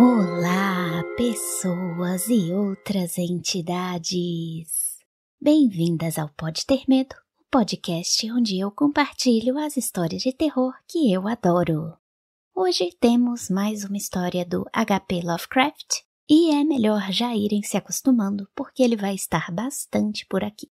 Olá, pessoas e outras entidades! Bem-vindas ao Pode Ter Medo, o podcast onde eu compartilho as histórias de terror que eu adoro. Hoje temos mais uma história do HP Lovecraft e é melhor já irem se acostumando porque ele vai estar bastante por aqui.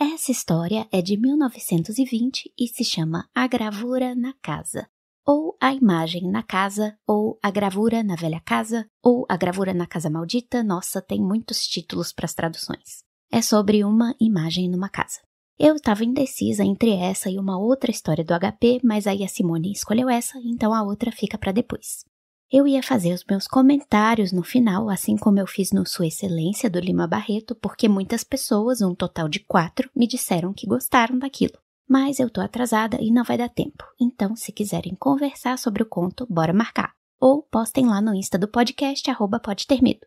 Essa história é de 1920 e se chama A Gravura na Casa ou a imagem na casa, ou a gravura na velha casa, ou a gravura na casa maldita. Nossa, tem muitos títulos para as traduções. É sobre uma imagem numa casa. Eu estava indecisa entre essa e uma outra história do HP, mas aí a Simone escolheu essa, então a outra fica para depois. Eu ia fazer os meus comentários no final, assim como eu fiz no Sua Excelência do Lima Barreto, porque muitas pessoas, um total de quatro, me disseram que gostaram daquilo mas eu tô atrasada e não vai dar tempo. Então, se quiserem conversar sobre o conto, bora marcar. Ou postem lá no Insta do podcast, arroba pode ter medo.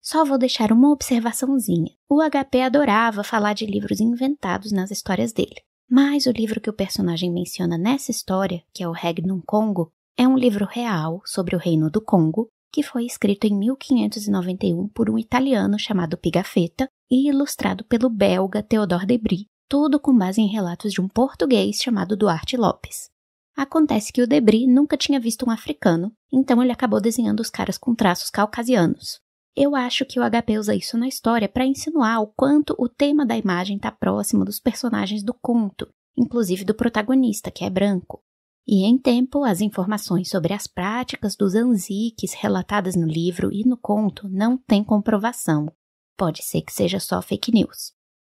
Só vou deixar uma observaçãozinha. O HP adorava falar de livros inventados nas histórias dele. Mas o livro que o personagem menciona nessa história, que é o Regnum Congo, é um livro real sobre o Reino do Congo, que foi escrito em 1591 por um italiano chamado Pigafetta e ilustrado pelo belga Theodore Debris, tudo com base em relatos de um português chamado Duarte Lopes. Acontece que o Debris nunca tinha visto um africano, então ele acabou desenhando os caras com traços caucasianos. Eu acho que o HP usa isso na história para insinuar o quanto o tema da imagem está próximo dos personagens do conto, inclusive do protagonista, que é branco. E em tempo, as informações sobre as práticas dos anziques relatadas no livro e no conto não têm comprovação. Pode ser que seja só fake news.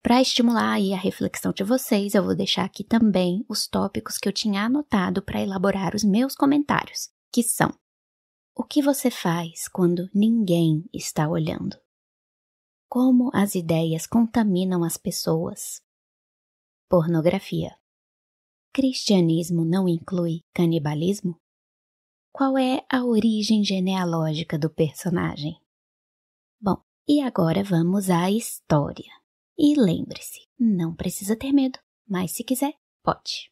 Para estimular aí a reflexão de vocês, eu vou deixar aqui também os tópicos que eu tinha anotado para elaborar os meus comentários, que são: O que você faz quando ninguém está olhando? Como as ideias contaminam as pessoas? Pornografia. Cristianismo não inclui canibalismo? Qual é a origem genealógica do personagem? Bom, e agora vamos à história. E lembre-se, não precisa ter medo, mas se quiser, pode.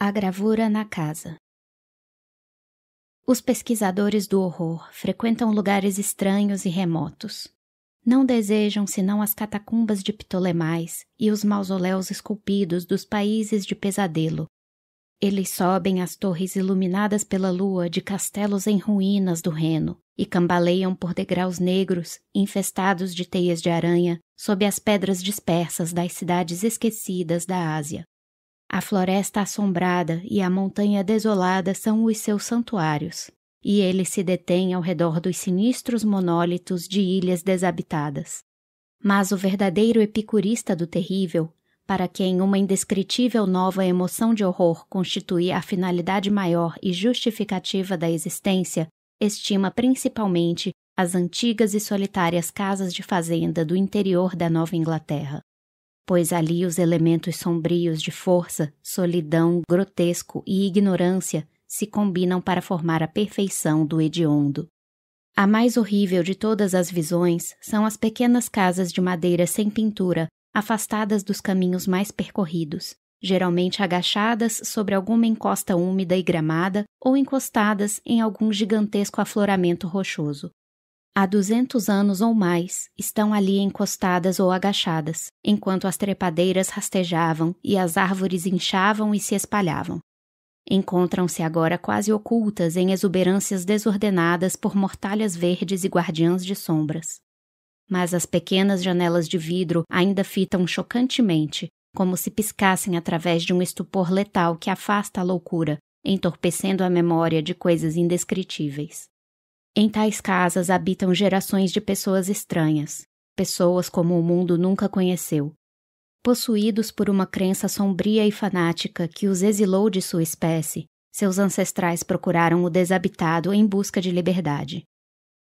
A gravura na casa. Os pesquisadores do horror frequentam lugares estranhos e remotos. Não desejam senão as catacumbas de Ptolemais e os mausoléus esculpidos dos países de pesadelo, eles sobem as torres iluminadas pela lua de castelos em ruínas do Reno e cambaleiam por degraus negros, infestados de teias de aranha, sob as pedras dispersas das cidades esquecidas da Ásia. A floresta assombrada e a montanha desolada são os seus santuários, e ele se detém ao redor dos sinistros monólitos de ilhas desabitadas. Mas o verdadeiro epicurista do terrível para quem uma indescritível nova emoção de horror constitui a finalidade maior e justificativa da existência, estima principalmente as antigas e solitárias casas de fazenda do interior da Nova Inglaterra. Pois ali os elementos sombrios de força, solidão, grotesco e ignorância se combinam para formar a perfeição do hediondo. A mais horrível de todas as visões são as pequenas casas de madeira sem pintura afastadas dos caminhos mais percorridos, geralmente agachadas sobre alguma encosta úmida e gramada ou encostadas em algum gigantesco afloramento rochoso. Há 200 anos ou mais estão ali encostadas ou agachadas, enquanto as trepadeiras rastejavam e as árvores inchavam e se espalhavam. Encontram-se agora quase ocultas em exuberâncias desordenadas por mortalhas verdes e guardiãs de sombras mas as pequenas janelas de vidro ainda fitam chocantemente, como se piscassem através de um estupor letal que afasta a loucura, entorpecendo a memória de coisas indescritíveis. Em tais casas habitam gerações de pessoas estranhas, pessoas como o mundo nunca conheceu, possuídos por uma crença sombria e fanática que os exilou de sua espécie. Seus ancestrais procuraram o desabitado em busca de liberdade.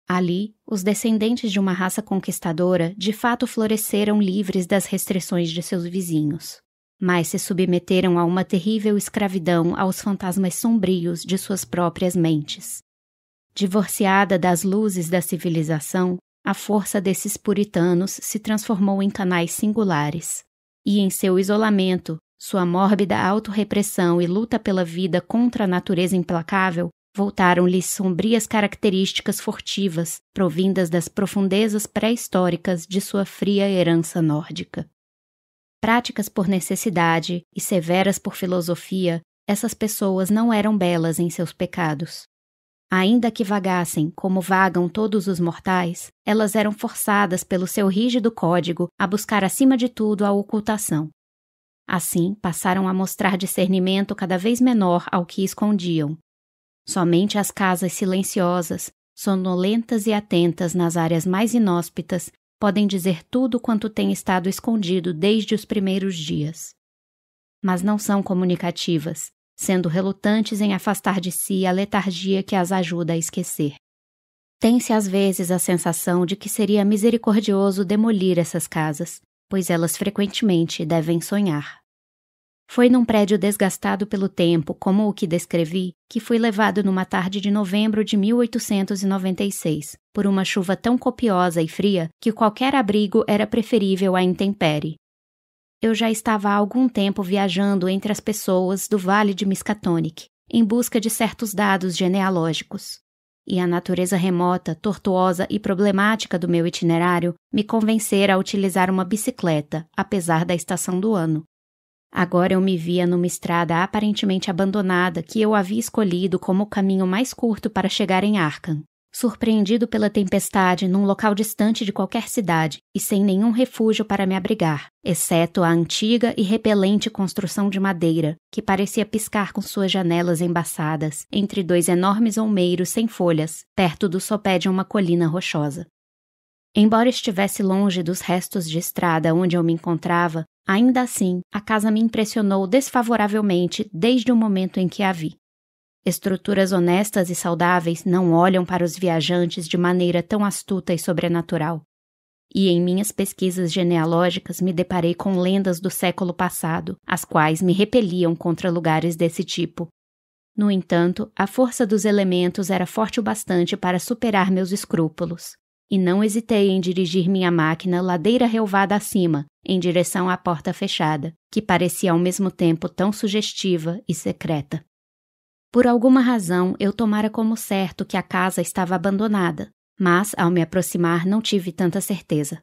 Ali, os descendentes de uma raça conquistadora de fato floresceram livres das restrições de seus vizinhos, mas se submeteram a uma terrível escravidão aos fantasmas sombrios de suas próprias mentes. Divorciada das luzes da civilização, a força desses puritanos se transformou em canais singulares, e em seu isolamento, sua mórbida autorrepressão e luta pela vida contra a natureza implacável voltaram-lhe sombrias características furtivas, provindas das profundezas pré-históricas de sua fria herança nórdica. Práticas por necessidade e severas por filosofia, essas pessoas não eram belas em seus pecados. Ainda que vagassem como vagam todos os mortais, elas eram forçadas pelo seu rígido código a buscar acima de tudo a ocultação. Assim, passaram a mostrar discernimento cada vez menor ao que escondiam, Somente as casas silenciosas, sonolentas e atentas nas áreas mais inóspitas podem dizer tudo quanto tem estado escondido desde os primeiros dias. Mas não são comunicativas, sendo relutantes em afastar de si a letargia que as ajuda a esquecer. Tem-se às vezes a sensação de que seria misericordioso demolir essas casas, pois elas frequentemente devem sonhar. Foi num prédio desgastado pelo tempo, como o que descrevi, que fui levado numa tarde de novembro de 1896, por uma chuva tão copiosa e fria que qualquer abrigo era preferível à intempérie. Eu já estava há algum tempo viajando entre as pessoas do Vale de Miskatonic, em busca de certos dados genealógicos. E a natureza remota, tortuosa e problemática do meu itinerário me convencera a utilizar uma bicicleta, apesar da estação do ano Agora eu me via numa estrada aparentemente abandonada que eu havia escolhido como o caminho mais curto para chegar em Arkham. Surpreendido pela tempestade num local distante de qualquer cidade e sem nenhum refúgio para me abrigar, exceto a antiga e repelente construção de madeira que parecia piscar com suas janelas embaçadas entre dois enormes olmeiros sem folhas, perto do sopé de uma colina rochosa. Embora estivesse longe dos restos de estrada onde eu me encontrava, Ainda assim, a casa me impressionou desfavoravelmente desde o momento em que a vi. Estruturas honestas e saudáveis não olham para os viajantes de maneira tão astuta e sobrenatural. E em minhas pesquisas genealógicas me deparei com lendas do século passado, as quais me repeliam contra lugares desse tipo. No entanto, a força dos elementos era forte o bastante para superar meus escrúpulos e não hesitei em dirigir minha máquina ladeira relvada acima, em direção à porta fechada, que parecia ao mesmo tempo tão sugestiva e secreta. Por alguma razão, eu tomara como certo que a casa estava abandonada, mas ao me aproximar não tive tanta certeza.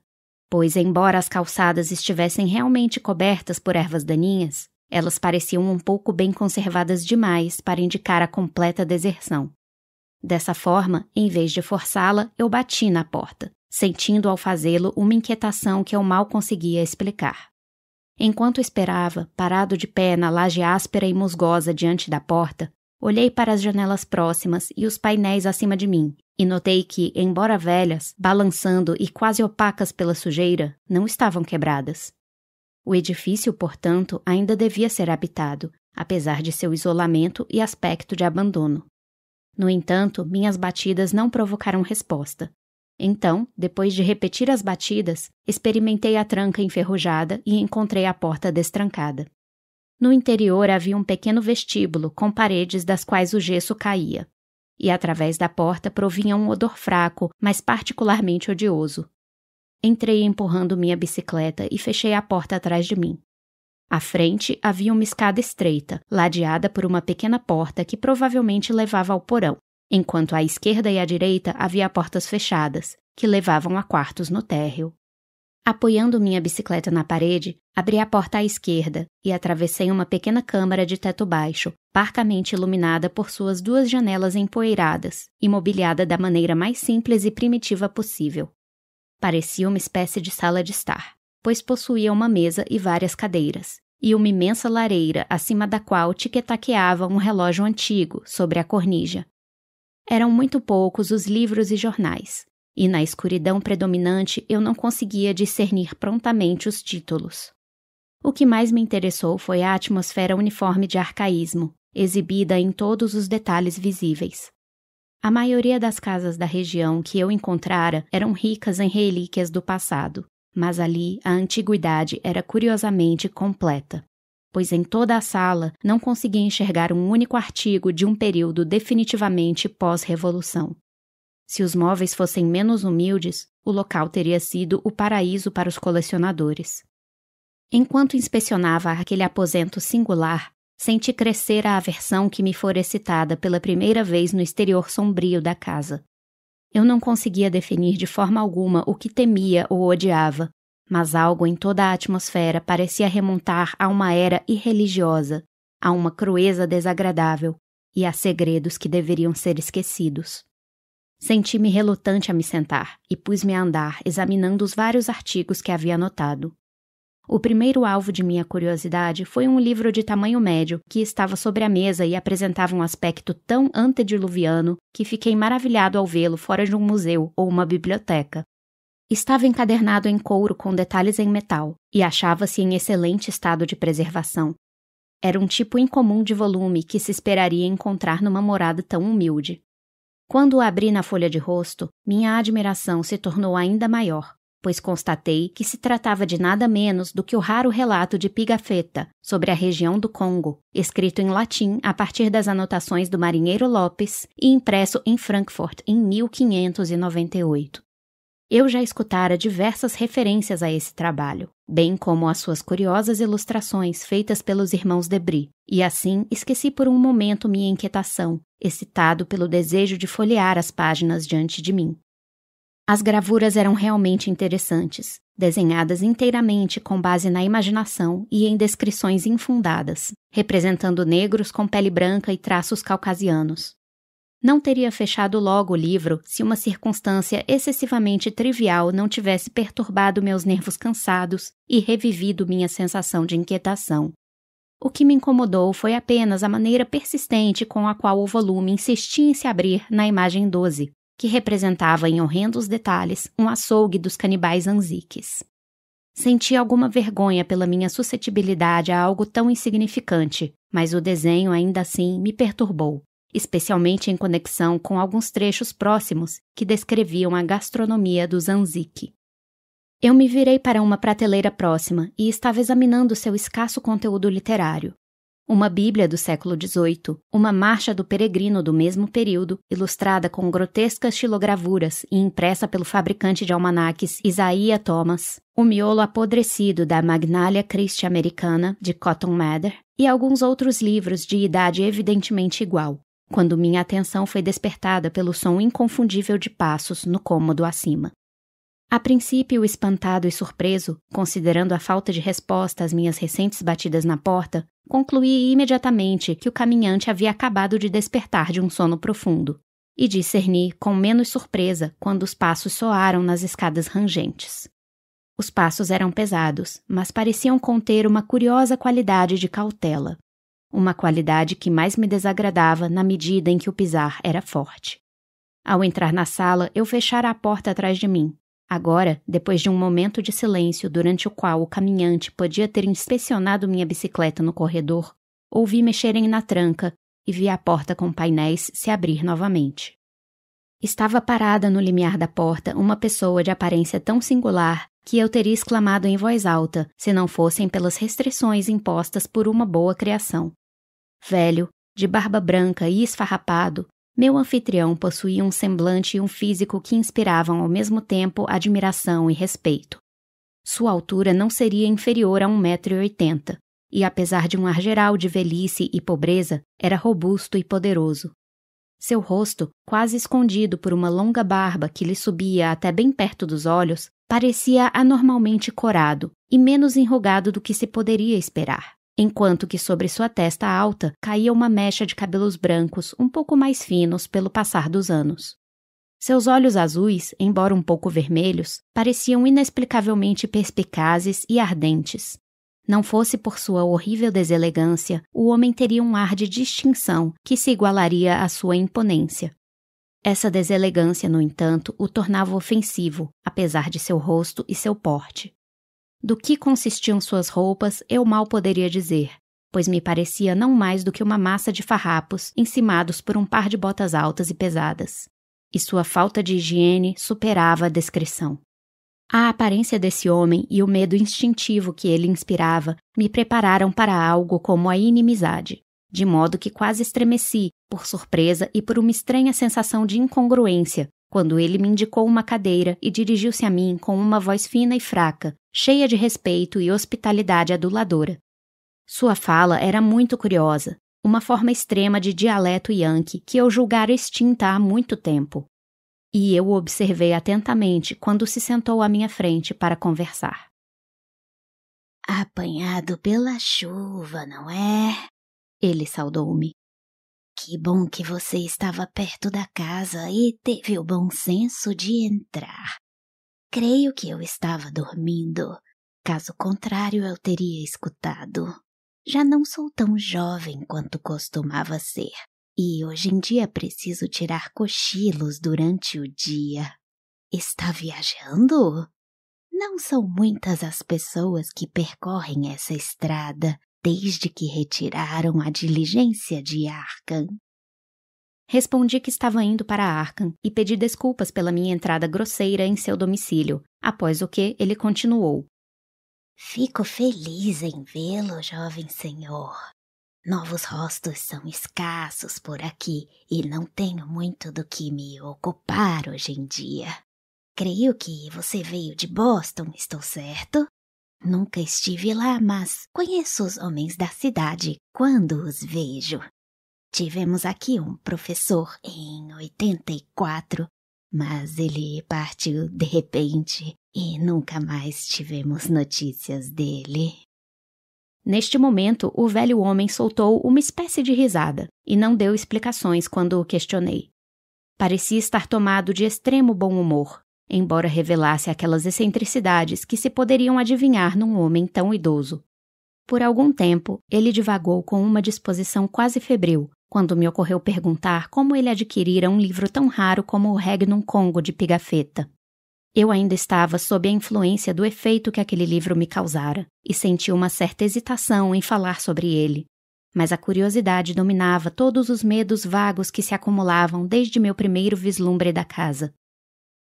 Pois, embora as calçadas estivessem realmente cobertas por ervas daninhas, elas pareciam um pouco bem conservadas demais para indicar a completa deserção. Dessa forma, em vez de forçá-la, eu bati na porta, sentindo ao fazê-lo uma inquietação que eu mal conseguia explicar. Enquanto esperava, parado de pé na laje áspera e musgosa diante da porta, olhei para as janelas próximas e os painéis acima de mim, e notei que, embora velhas, balançando e quase opacas pela sujeira, não estavam quebradas. O edifício, portanto, ainda devia ser habitado, apesar de seu isolamento e aspecto de abandono. No entanto, minhas batidas não provocaram resposta. Então, depois de repetir as batidas, experimentei a tranca enferrujada e encontrei a porta destrancada. No interior havia um pequeno vestíbulo com paredes das quais o gesso caía. E através da porta provinha um odor fraco, mas particularmente odioso. Entrei empurrando minha bicicleta e fechei a porta atrás de mim. À frente havia uma escada estreita, ladeada por uma pequena porta que provavelmente levava ao porão, enquanto à esquerda e à direita havia portas fechadas, que levavam a quartos no térreo. Apoiando minha bicicleta na parede, abri a porta à esquerda e atravessei uma pequena câmara de teto baixo, parcamente iluminada por suas duas janelas empoeiradas e mobiliada da maneira mais simples e primitiva possível. Parecia uma espécie de sala de estar pois possuía uma mesa e várias cadeiras, e uma imensa lareira acima da qual tiquetaqueava um relógio antigo sobre a cornija. Eram muito poucos os livros e jornais, e na escuridão predominante eu não conseguia discernir prontamente os títulos. O que mais me interessou foi a atmosfera uniforme de arcaísmo, exibida em todos os detalhes visíveis. A maioria das casas da região que eu encontrara eram ricas em relíquias do passado, mas ali a antiguidade era curiosamente completa, pois em toda a sala não conseguia enxergar um único artigo de um período definitivamente pós-revolução. Se os móveis fossem menos humildes, o local teria sido o paraíso para os colecionadores. Enquanto inspecionava aquele aposento singular, senti crescer a aversão que me fora excitada pela primeira vez no exterior sombrio da casa. Eu não conseguia definir de forma alguma o que temia ou odiava, mas algo em toda a atmosfera parecia remontar a uma era irreligiosa, a uma crueza desagradável e a segredos que deveriam ser esquecidos. Senti-me relutante a me sentar e pus-me a andar, examinando os vários artigos que havia anotado. O primeiro alvo de minha curiosidade foi um livro de tamanho médio que estava sobre a mesa e apresentava um aspecto tão antediluviano que fiquei maravilhado ao vê-lo fora de um museu ou uma biblioteca. Estava encadernado em couro com detalhes em metal e achava-se em excelente estado de preservação. Era um tipo incomum de volume que se esperaria encontrar numa morada tão humilde. Quando o abri na folha de rosto, minha admiração se tornou ainda maior pois constatei que se tratava de nada menos do que o raro relato de Pigafetta sobre a região do Congo, escrito em latim a partir das anotações do marinheiro Lopes e impresso em Frankfurt em 1598. Eu já escutara diversas referências a esse trabalho, bem como as suas curiosas ilustrações feitas pelos irmãos Debris, e assim esqueci por um momento minha inquietação, excitado pelo desejo de folhear as páginas diante de mim, as gravuras eram realmente interessantes, desenhadas inteiramente com base na imaginação e em descrições infundadas, representando negros com pele branca e traços caucasianos. Não teria fechado logo o livro se uma circunstância excessivamente trivial não tivesse perturbado meus nervos cansados e revivido minha sensação de inquietação. O que me incomodou foi apenas a maneira persistente com a qual o volume insistia em se abrir na imagem 12, que representava em horrendos detalhes um açougue dos canibais anziques. Senti alguma vergonha pela minha suscetibilidade a algo tão insignificante, mas o desenho ainda assim me perturbou, especialmente em conexão com alguns trechos próximos que descreviam a gastronomia dos Anzik. Eu me virei para uma prateleira próxima e estava examinando seu escasso conteúdo literário uma Bíblia do século XVIII, uma Marcha do Peregrino do mesmo período, ilustrada com grotescas xilogravuras e impressa pelo fabricante de almanaques Isaiah Thomas, o miolo apodrecido da Magnalia Christi Americana, de Cotton Mather, e alguns outros livros de idade evidentemente igual, quando minha atenção foi despertada pelo som inconfundível de passos no cômodo acima. A princípio, espantado e surpreso, considerando a falta de resposta às minhas recentes batidas na porta, concluí imediatamente que o caminhante havia acabado de despertar de um sono profundo, e discerni com menos surpresa quando os passos soaram nas escadas rangentes. Os passos eram pesados, mas pareciam conter uma curiosa qualidade de cautela, uma qualidade que mais me desagradava na medida em que o pisar era forte. Ao entrar na sala, eu fechara a porta atrás de mim, Agora, depois de um momento de silêncio durante o qual o caminhante podia ter inspecionado minha bicicleta no corredor, ouvi mexerem na tranca e vi a porta com painéis se abrir novamente. Estava parada no limiar da porta uma pessoa de aparência tão singular que eu teria exclamado em voz alta se não fossem pelas restrições impostas por uma boa criação. Velho, de barba branca e esfarrapado, meu anfitrião possuía um semblante e um físico que inspiravam ao mesmo tempo admiração e respeito. Sua altura não seria inferior a 1,80m, e apesar de um ar geral de velhice e pobreza, era robusto e poderoso. Seu rosto, quase escondido por uma longa barba que lhe subia até bem perto dos olhos, parecia anormalmente corado e menos enrugado do que se poderia esperar enquanto que sobre sua testa alta caía uma mecha de cabelos brancos um pouco mais finos pelo passar dos anos. Seus olhos azuis, embora um pouco vermelhos, pareciam inexplicavelmente perspicazes e ardentes. Não fosse por sua horrível deselegância, o homem teria um ar de distinção que se igualaria à sua imponência. Essa deselegância, no entanto, o tornava ofensivo, apesar de seu rosto e seu porte. Do que consistiam suas roupas, eu mal poderia dizer, pois me parecia não mais do que uma massa de farrapos encimados por um par de botas altas e pesadas. E sua falta de higiene superava a descrição. A aparência desse homem e o medo instintivo que ele inspirava me prepararam para algo como a inimizade, de modo que quase estremeci, por surpresa e por uma estranha sensação de incongruência, quando ele me indicou uma cadeira e dirigiu-se a mim com uma voz fina e fraca, cheia de respeito e hospitalidade aduladora. Sua fala era muito curiosa, uma forma extrema de dialeto yankee que eu julgara extinta há muito tempo. E eu o observei atentamente quando se sentou à minha frente para conversar. Apanhado pela chuva, não é? Ele saudou-me. Que bom que você estava perto da casa e teve o bom senso de entrar. Creio que eu estava dormindo. Caso contrário, eu teria escutado. Já não sou tão jovem quanto costumava ser, e hoje em dia preciso tirar cochilos durante o dia. Está viajando? Não são muitas as pessoas que percorrem essa estrada, desde que retiraram a diligência de Arkham. Respondi que estava indo para Arkham e pedi desculpas pela minha entrada grosseira em seu domicílio, após o que ele continuou. Fico feliz em vê-lo, jovem senhor. Novos rostos são escassos por aqui e não tenho muito do que me ocupar hoje em dia. Creio que você veio de Boston, estou certo? Nunca estive lá, mas conheço os homens da cidade quando os vejo. Tivemos aqui um professor em 84, mas ele partiu de repente e nunca mais tivemos notícias dele. Neste momento, o velho homem soltou uma espécie de risada e não deu explicações quando o questionei. Parecia estar tomado de extremo bom humor, embora revelasse aquelas excentricidades que se poderiam adivinhar num homem tão idoso. Por algum tempo, ele divagou com uma disposição quase febril, quando me ocorreu perguntar como ele adquirira um livro tão raro como o Regnum Congo de Pigafetta. Eu ainda estava sob a influência do efeito que aquele livro me causara, e senti uma certa hesitação em falar sobre ele. Mas a curiosidade dominava todos os medos vagos que se acumulavam desde meu primeiro vislumbre da casa.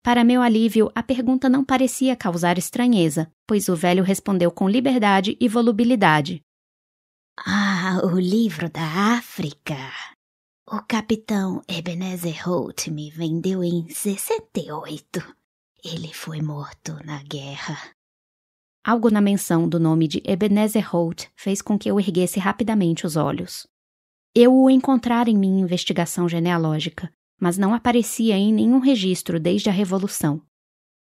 Para meu alívio, a pergunta não parecia causar estranheza, pois o velho respondeu com liberdade e volubilidade. Ah, o livro da África. O capitão Ebenezer Holt me vendeu em 68. Ele foi morto na guerra. Algo na menção do nome de Ebenezer Holt fez com que eu erguesse rapidamente os olhos. Eu o encontrara em minha investigação genealógica, mas não aparecia em nenhum registro desde a Revolução.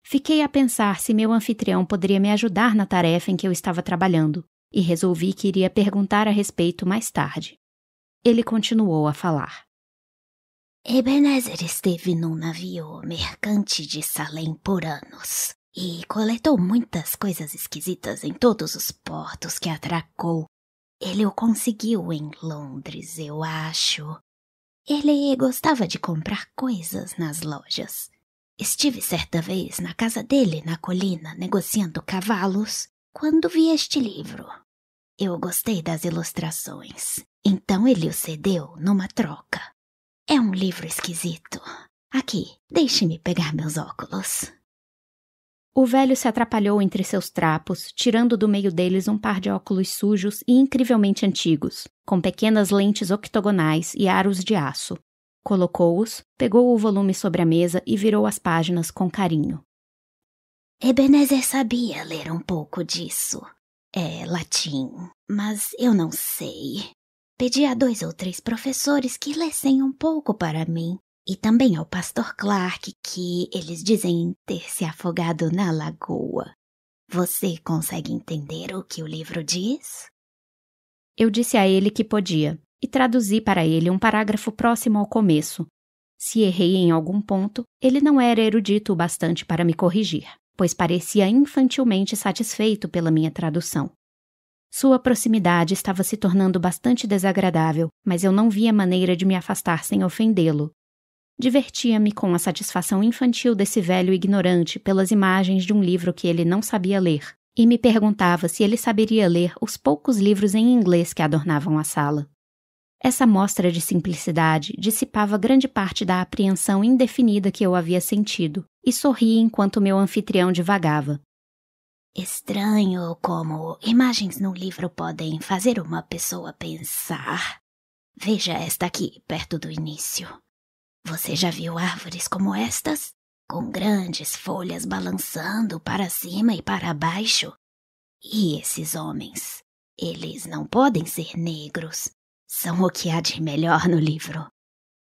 Fiquei a pensar se meu anfitrião poderia me ajudar na tarefa em que eu estava trabalhando, e resolvi que iria perguntar a respeito mais tarde. Ele continuou a falar. Ebenezer esteve num navio mercante de Salem por anos e coletou muitas coisas esquisitas em todos os portos que atracou. Ele o conseguiu em Londres, eu acho, ele gostava de comprar coisas nas lojas. Estive certa vez na casa dele na colina negociando cavalos quando vi este livro. Eu gostei das ilustrações, então ele o cedeu numa troca. É um livro esquisito. Aqui, deixe-me pegar meus óculos. O velho se atrapalhou entre seus trapos, tirando do meio deles um par de óculos sujos e incrivelmente antigos, com pequenas lentes octogonais e aros de aço. Colocou-os, pegou o volume sobre a mesa e virou as páginas com carinho. Ebenezer sabia ler um pouco disso. É latim, mas eu não sei. Pedi a dois ou três professores que lessem um pouco para mim, e também ao pastor Clark, que eles dizem ter se afogado na lagoa. Você consegue entender o que o livro diz? Eu disse a ele que podia, e traduzi para ele um parágrafo próximo ao começo. Se errei em algum ponto, ele não era erudito o bastante para me corrigir, pois parecia infantilmente satisfeito pela minha tradução. Sua proximidade estava se tornando bastante desagradável, mas eu não via maneira de me afastar sem ofendê-lo, Divertia-me com a satisfação infantil desse velho ignorante pelas imagens de um livro que ele não sabia ler, e me perguntava se ele saberia ler os poucos livros em inglês que adornavam a sala. Essa mostra de simplicidade dissipava grande parte da apreensão indefinida que eu havia sentido, e sorri enquanto meu anfitrião divagava. Estranho como imagens num livro podem fazer uma pessoa pensar. Veja esta aqui, perto do início. Você já viu árvores como estas? Com grandes folhas balançando para cima e para baixo? E esses homens? Eles não podem ser negros. São o que há de melhor no livro.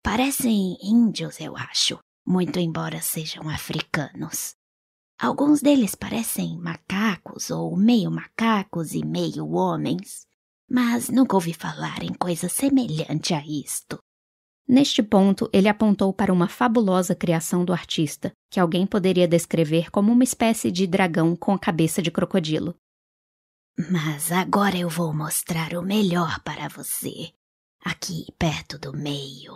Parecem índios, eu acho, muito embora sejam africanos. Alguns deles parecem macacos ou meio macacos e meio homens, mas nunca ouvi falar em coisa semelhante a isto. Neste ponto, ele apontou para uma fabulosa criação do artista, que alguém poderia descrever como uma espécie de dragão com a cabeça de crocodilo. Mas agora eu vou mostrar o melhor para você, aqui perto do meio.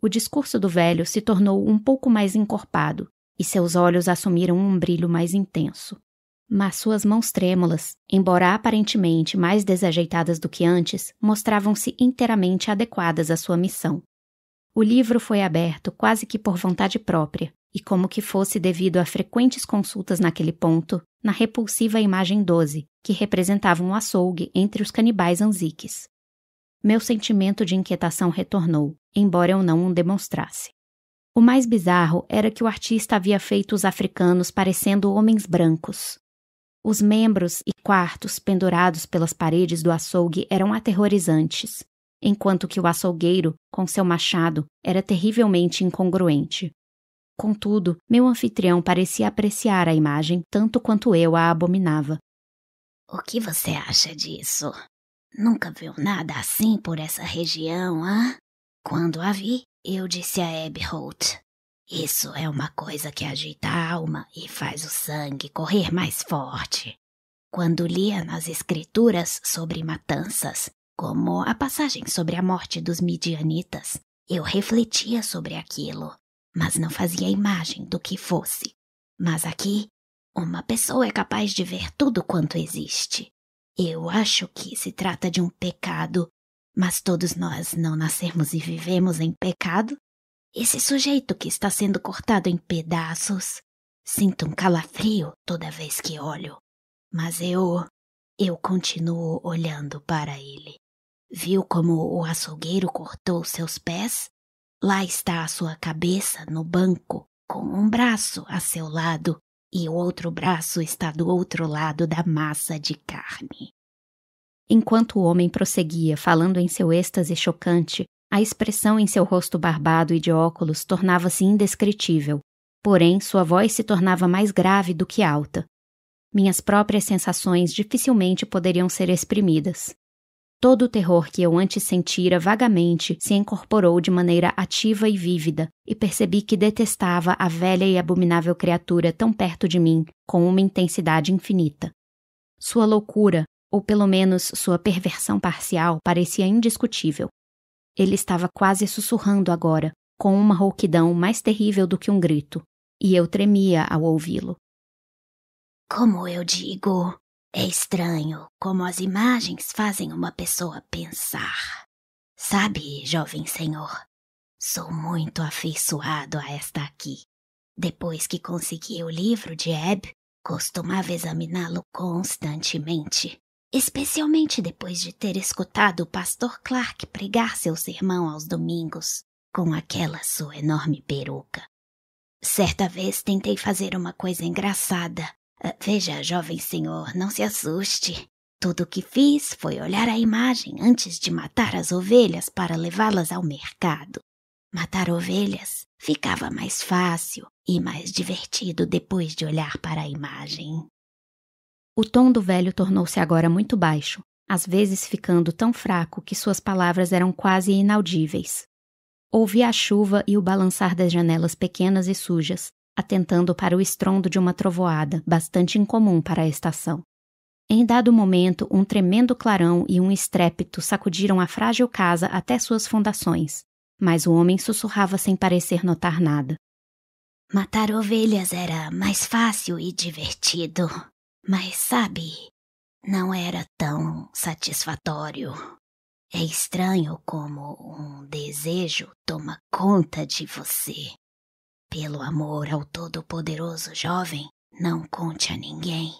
O discurso do velho se tornou um pouco mais encorpado e seus olhos assumiram um brilho mais intenso. Mas suas mãos trêmulas, embora aparentemente mais desajeitadas do que antes, mostravam-se inteiramente adequadas à sua missão. O livro foi aberto quase que por vontade própria, e como que fosse devido a frequentes consultas naquele ponto, na repulsiva imagem 12, que representava um açougue entre os canibais anziques. Meu sentimento de inquietação retornou, embora eu não o demonstrasse. O mais bizarro era que o artista havia feito os africanos parecendo homens brancos, os membros e quartos pendurados pelas paredes do açougue eram aterrorizantes, enquanto que o açougueiro, com seu machado, era terrivelmente incongruente. Contudo, meu anfitrião parecia apreciar a imagem tanto quanto eu a abominava. O que você acha disso? Nunca viu nada assim por essa região, hã? Quando a vi, eu disse a Abbey Holt: isso é uma coisa que agita a alma e faz o sangue correr mais forte. Quando lia nas escrituras sobre matanças, como a passagem sobre a morte dos midianitas, eu refletia sobre aquilo, mas não fazia imagem do que fosse. Mas aqui, uma pessoa é capaz de ver tudo quanto existe. Eu acho que se trata de um pecado, mas todos nós não nascemos e vivemos em pecado? Esse sujeito que está sendo cortado em pedaços. Sinto um calafrio toda vez que olho, mas eu. eu continuo olhando para ele. Viu como o açougueiro cortou seus pés? Lá está a sua cabeça no banco, com um braço a seu lado e o outro braço está do outro lado da massa de carne. Enquanto o homem prosseguia falando em seu êxtase chocante, a expressão em seu rosto barbado e de óculos tornava-se indescritível, porém sua voz se tornava mais grave do que alta. Minhas próprias sensações dificilmente poderiam ser exprimidas. Todo o terror que eu antes sentira vagamente se incorporou de maneira ativa e vívida, e percebi que detestava a velha e abominável criatura tão perto de mim, com uma intensidade infinita. Sua loucura, ou pelo menos sua perversão parcial, parecia indiscutível. Ele estava quase sussurrando agora, com uma rouquidão mais terrível do que um grito, e eu tremia ao ouvi-lo. Como eu digo, é estranho como as imagens fazem uma pessoa pensar. Sabe, jovem senhor, sou muito afeiçoado a esta aqui. Depois que consegui o livro de Ebb, costumava examiná-lo constantemente especialmente depois de ter escutado o pastor Clark pregar seu sermão aos domingos com aquela sua enorme peruca. Certa vez tentei fazer uma coisa engraçada. Ah, veja, jovem senhor, não se assuste. Tudo o que fiz foi olhar a imagem antes de matar as ovelhas para levá-las ao mercado. Matar ovelhas ficava mais fácil e mais divertido depois de olhar para a imagem. O tom do velho tornou-se agora muito baixo, às vezes ficando tão fraco que suas palavras eram quase inaudíveis. Ouvi a chuva e o balançar das janelas pequenas e sujas, atentando para o estrondo de uma trovoada, bastante incomum para a estação. Em dado momento, um tremendo clarão e um estrépito sacudiram a frágil casa até suas fundações, mas o homem sussurrava sem parecer notar nada. Matar ovelhas era mais fácil e divertido. Mas sabe, não era tão satisfatório. É estranho como um desejo toma conta de você. Pelo amor ao Todo-Poderoso Jovem, não conte a ninguém,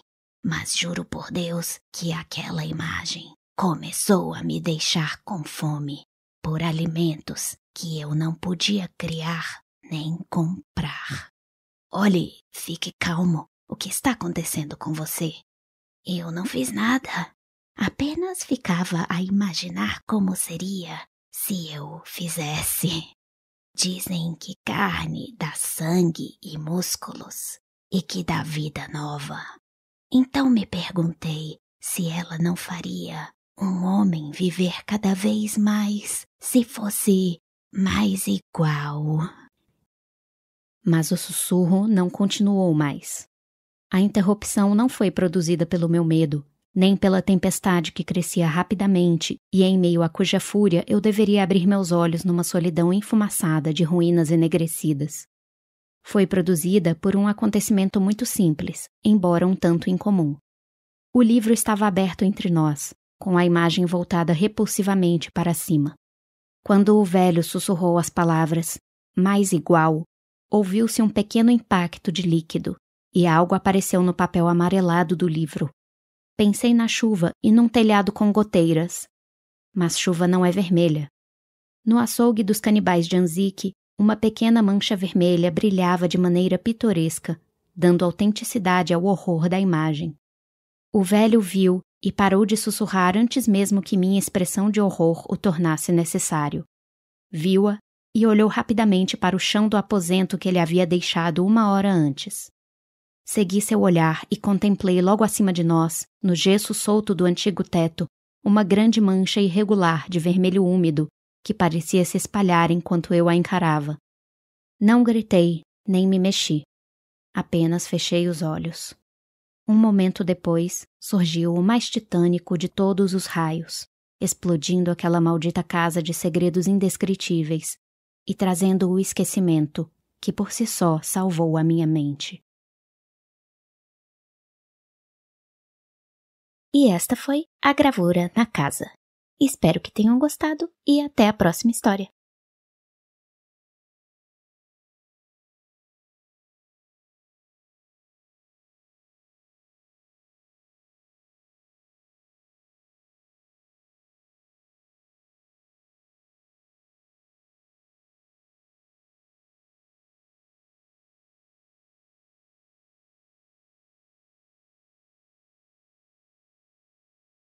mas juro por Deus que aquela imagem começou a me deixar com fome por alimentos que eu não podia criar nem comprar. Olhe, fique calmo, o que está acontecendo com você? Eu não fiz nada. Apenas ficava a imaginar como seria se eu fizesse. Dizem que carne dá sangue e músculos e que dá vida nova. Então me perguntei se ela não faria um homem viver cada vez mais se fosse mais igual. Mas o sussurro não continuou mais. A interrupção não foi produzida pelo meu medo, nem pela tempestade que crescia rapidamente e em meio a cuja fúria eu deveria abrir meus olhos numa solidão enfumaçada de ruínas enegrecidas. Foi produzida por um acontecimento muito simples, embora um tanto incomum. O livro estava aberto entre nós, com a imagem voltada repulsivamente para cima. Quando o velho sussurrou as palavras mais igual, ouviu-se um pequeno impacto de líquido e algo apareceu no papel amarelado do livro. Pensei na chuva e num telhado com goteiras. Mas chuva não é vermelha. No açougue dos canibais de Anzique, uma pequena mancha vermelha brilhava de maneira pitoresca, dando autenticidade ao horror da imagem. O velho viu e parou de sussurrar antes mesmo que minha expressão de horror o tornasse necessário. Viu-a e olhou rapidamente para o chão do aposento que ele havia deixado uma hora antes. Segui seu olhar e contemplei logo acima de nós, no gesso solto do antigo teto, uma grande mancha irregular de vermelho úmido que parecia se espalhar enquanto eu a encarava. Não gritei, nem me mexi. Apenas fechei os olhos. Um momento depois, surgiu o mais titânico de todos os raios, explodindo aquela maldita casa de segredos indescritíveis e trazendo o esquecimento que por si só salvou a minha mente. E esta foi a gravura na casa. Espero que tenham gostado e até a próxima história.